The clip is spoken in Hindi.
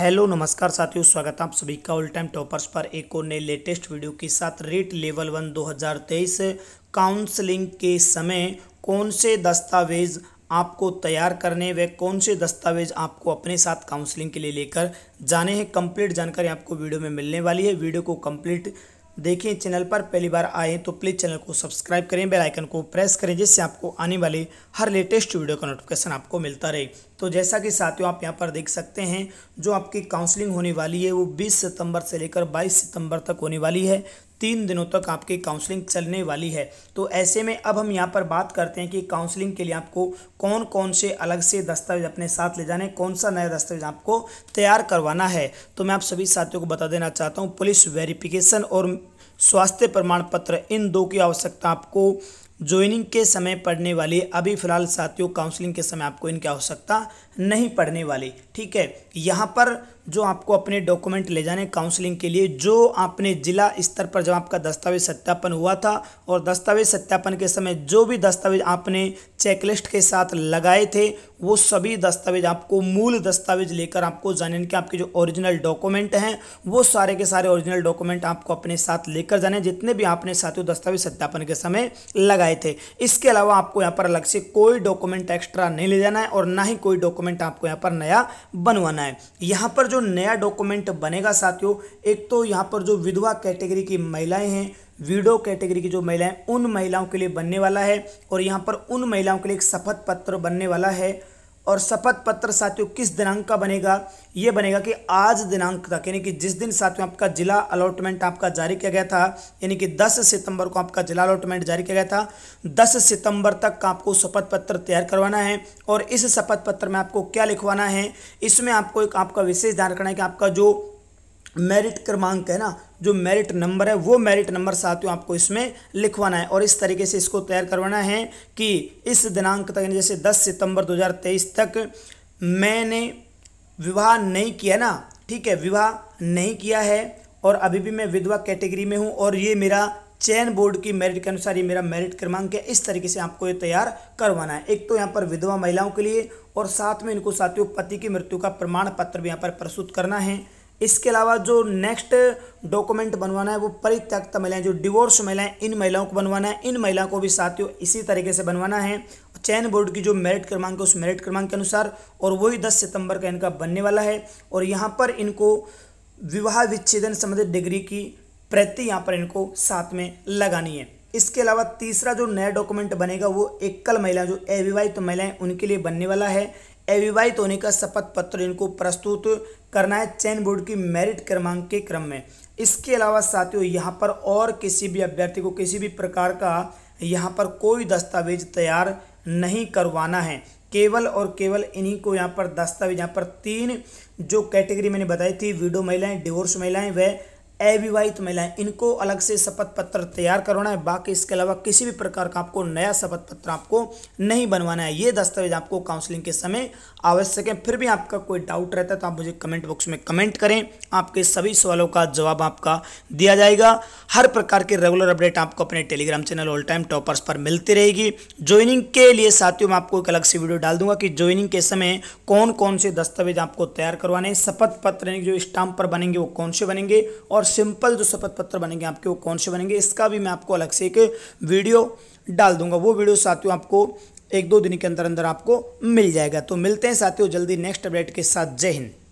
हेलो नमस्कार साथियों स्वागत है आप सभी का ऑल टाइम टॉपर्स पर एक और नए लेटेस्ट वीडियो के साथ रेट लेवल वन 2023 काउंसलिंग के समय कौन से दस्तावेज़ आपको तैयार करने व कौन से दस्तावेज आपको अपने साथ काउंसलिंग के लिए लेकर जाने हैं कंप्लीट जानकारी आपको वीडियो में मिलने वाली है वीडियो को कम्प्लीट देखें चैनल पर पहली बार आए तो प्लीज़ चैनल को सब्सक्राइब करें बेल आइकन को प्रेस करें जिससे आपको आने वाले हर लेटेस्ट वीडियो का नोटिफिकेशन आपको मिलता रहे तो जैसा कि साथियों आप यहाँ पर देख सकते हैं जो आपकी काउंसलिंग होने वाली है वो 20 सितंबर से लेकर 22 सितंबर तक होने वाली है तीन दिनों तक आपकी काउंसलिंग चलने वाली है तो ऐसे में अब हम यहाँ पर बात करते हैं कि काउंसलिंग के लिए आपको कौन कौन से अलग से दस्तावेज अपने साथ ले जाने कौन सा नया दस्तावेज आपको तैयार करवाना है तो मैं आप सभी साथियों को बता देना चाहता हूँ पुलिस वेरिफिकेशन और स्वास्थ्य प्रमाण पत्र इन दो की आवश्यकता आपको ज्वाइनिंग के समय पढ़ने वाले अभी फिलहाल साथियों काउंसलिंग के समय आपको इनकी आवश्यकता नहीं पढ़ने वाली ठीक है यहाँ पर जो आपको अपने डॉक्यूमेंट ले जाने काउंसलिंग के लिए जो आपने जिला स्तर पर जब आपका दस्तावेज सत्यापन हुआ था और दस्तावेज सत्यापन के समय जो भी दस्तावेज आपने चेकलिस्ट के साथ लगाए थे वो सभी दस्तावेज आपको मूल दस्तावेज लेकर आपको जाने कि आपके जो ओरिजिनल डॉक्यूमेंट हैं वो सारे के सारे ओरिजिनल डॉक्यूमेंट आपको अपने साथ लेकर जाने जितने भी आपने साथियों दस्तावेज सत्यापन के समय लगाए थे इसके अलावा आपको यहाँ पर अलग से कोई डॉक्यूमेंट एक्स्ट्रा नहीं ले जाना है और ना ही कोई डॉक्यूमेंट डॉक्यूमेंट आपको यहाँ पर नया बनवाना है यहाँ पर जो नया डॉक्यूमेंट बनेगा साथियों एक तो यहाँ पर जो विधवा कैटेगरी की महिलाएं हैं वीडो कैटेगरी की जो महिलाएं उन महिलाओं के लिए बनने वाला है और यहाँ पर उन महिलाओं के लिए एक शपथ पत्र बनने वाला है और शपथ पत्र साथियों किस दिनांक का बनेगा ये बनेगा कि आज दिनांक तक यानी कि जिस दिन साथियों आपका जिला अलॉटमेंट आपका जारी किया गया था यानी कि 10 सितंबर को आपका जिला अलॉटमेंट जारी किया गया था 10 सितंबर तक का आपको शपथ पत्र तैयार करवाना है और इस शपथ पत्र में आपको क्या लिखवाना है इसमें आपको एक आपका विशेष ध्यान रखना है कि आपका जो मेरिट क्रमांक है ना जो मेरिट नंबर है वो मेरिट नंबर साथियों आपको इसमें लिखवाना है और इस तरीके से इसको तैयार करवाना है कि इस दिनांक तक जैसे 10 सितंबर 2023 तक मैंने विवाह नहीं किया ना ठीक है विवाह नहीं किया है और अभी भी मैं विधवा कैटेगरी में हूँ और ये मेरा चयन बोर्ड की मेरिट के अनुसार ये मेरा मेरिट क्रमांक है इस तरीके से आपको ये तैयार करवाना है एक तो यहाँ पर विधवा महिलाओं के लिए और साथ में इनको साथियों पति की मृत्यु का प्रमाण पत्र भी यहाँ पर प्रस्तुत करना है इसके अलावा जो नेक्स्ट डॉक्यूमेंट बनवाना है वो परित्यक्त महिलाएं जो डिवोर्स महिलाएं इन महिलाओं को बनवाना है इन महिलाओं को भी साथियों इसी तरीके से बनवाना है चयन बोर्ड की जो मेरिट क्रमांक है उस मेरिट क्रमांक के अनुसार और वही दस सितंबर का इनका बनने वाला है और यहाँ पर इनको विवाह विच्छेदन संबंधित डिग्री की प्रति यहाँ पर इनको साथ में लगानी है इसके अलावा तीसरा जो नया डॉक्यूमेंट बनेगा वो एकल महिला जो अविवाहित तो महिलाएं उनके लिए बनने वाला है अविवाहित होने का शपथ पत्र इनको प्रस्तुत करना है चयन बोर्ड की मेरिट क्रमांक के क्रम में इसके अलावा साथियों यहाँ पर और किसी भी अभ्यर्थी को किसी भी प्रकार का यहाँ पर कोई दस्तावेज तैयार नहीं करवाना है केवल और केवल इन्हीं को यहाँ पर दस्तावेज यहाँ पर तीन जो कैटेगरी मैंने बताई थी वीडो महिलाएं डिवोर्स महिलाएं वह अविवाहित तो महिलाएं इनको अलग से शपथ पत्र तैयार करवाना है बाकी इसके अलावा किसी भी प्रकार का आपको नया शपथ पत्र आपको नहीं बनवाना है ये दस्तावेज आपको काउंसलिंग के समय आवश्यक है फिर भी आपका कोई डाउट रहता है तो आप मुझे कमेंट बॉक्स में कमेंट करें आपके सभी सवालों का जवाब आपका दिया जाएगा हर प्रकार के रेगुलर अपडेट आपको अपने Telegram channel All Time Toppers पर मिलती रहेगी ज्वाइनिंग के लिए साथियों मैं आपको एक अलग से वीडियो डाल दूंगा कि ज्वाइनिंग के समय कौन कौन से दस्तावेज आपको तैयार करवाने शपथ पत्र जो स्टाम्प पर बनेंगे वो कौन से बनेंगे और सिंपल जो शपथ पत्र बनेंगे आपके वो कौन से बनेंगे इसका भी मैं आपको अलग से एक वीडियो डाल दूंगा वो वीडियो साथियों आपको एक दो दिन के अंदर अंदर आपको मिल जाएगा तो मिलते हैं साथियों जल्दी नेक्स्ट अपडेट के साथ जय हिंद